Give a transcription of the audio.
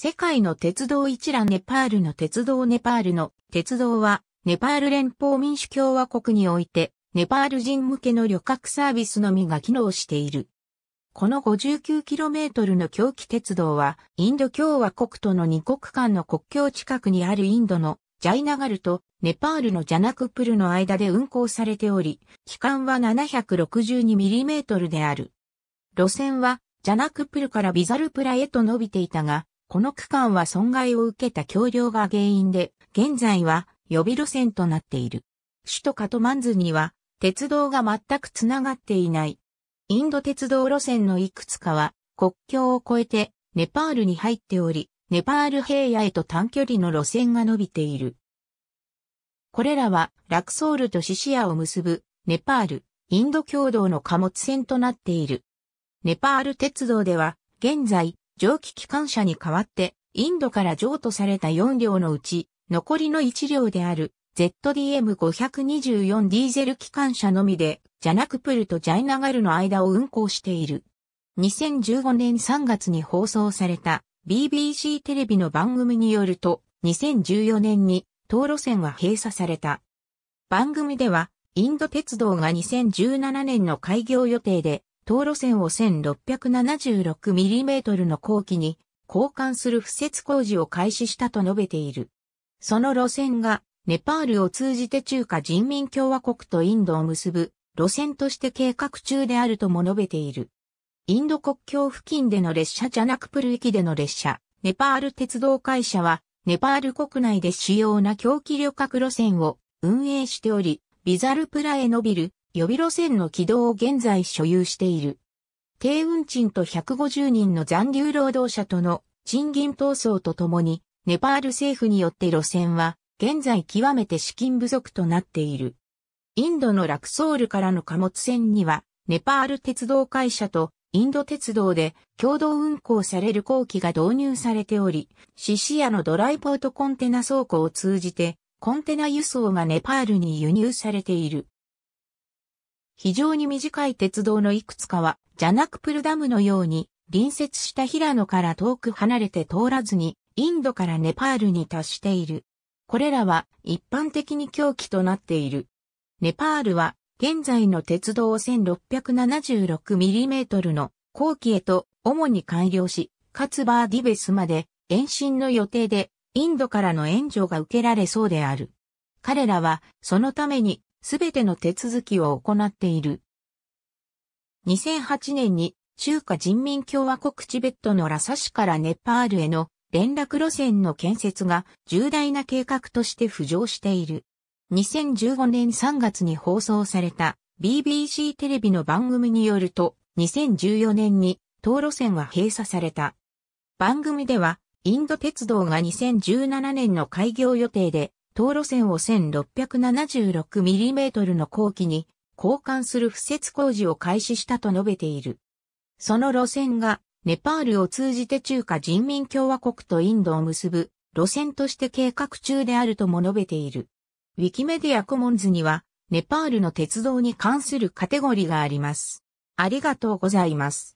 世界の鉄道一覧ネパールの鉄道ネパールの鉄道はネパール連邦民主共和国においてネパール人向けの旅客サービスのみが機能している。この 59km の狂気鉄道はインド共和国との2国間の国境近くにあるインドのジャイナガルとネパールのジャナクプルの間で運行されており、期間は 762mm である。路線はジャナクプルからビザルプラへと伸びていたが、この区間は損害を受けた橋梁が原因で、現在は予備路線となっている。首都カトマンズには、鉄道が全くつながっていない。インド鉄道路線のいくつかは、国境を越えて、ネパールに入っており、ネパール平野へと短距離の路線が伸びている。これらは、ラクソールとシシアを結ぶ、ネパール、インド共同の貨物船となっている。ネパール鉄道では、現在、蒸気機関車に代わって、インドから譲渡された4両のうち、残りの1両である ZDM524 ディーゼル機関車のみで、ジャナクプルとジャイナガルの間を運行している。2015年3月に放送された BBC テレビの番組によると、2014年に道路線は閉鎖された。番組では、インド鉄道が2017年の開業予定で、当路線を 1676mm の後期に交換する敷設工事を開始したと述べている。その路線がネパールを通じて中華人民共和国とインドを結ぶ路線として計画中であるとも述べている。インド国境付近での列車ジャナクプル駅での列車、ネパール鉄道会社は、ネパール国内で主要な狂気旅客路線を運営しており、ビザルプラへ伸びる予備路線の軌道を現在所有している。低運賃と150人の残留労働者との賃金闘争とともに、ネパール政府によって路線は、現在極めて資金不足となっている。インドのラクソールからの貨物船には、ネパール鉄道会社とインド鉄道で共同運行される工期が導入されており、シシアのドライポートコンテナ倉庫を通じて、コンテナ輸送がネパールに輸入されている。非常に短い鉄道のいくつかは、ジャナクプルダムのように、隣接した平野から遠く離れて通らずに、インドからネパールに達している。これらは一般的に狂気となっている。ネパールは現在の鉄道 1676mm の後期へと主に完了し、かつバーディベスまで延伸の予定でインドからの援助が受けられそうである。彼らはそのためにすべての手続きを行っている。2008年に中華人民共和国チベットのラサ市からネパールへの連絡路線の建設が重大な計画として浮上している。2015年3月に放送された BBC テレビの番組によると2014年に東路線は閉鎖された。番組ではインド鉄道が2017年の開業予定で当路線を 1676mm の後期に交換する敷設工事を開始したと述べている。その路線がネパールを通じて中華人民共和国とインドを結ぶ路線として計画中であるとも述べている。ウィキメディアコモンズにはネパールの鉄道に関するカテゴリーがあります。ありがとうございます。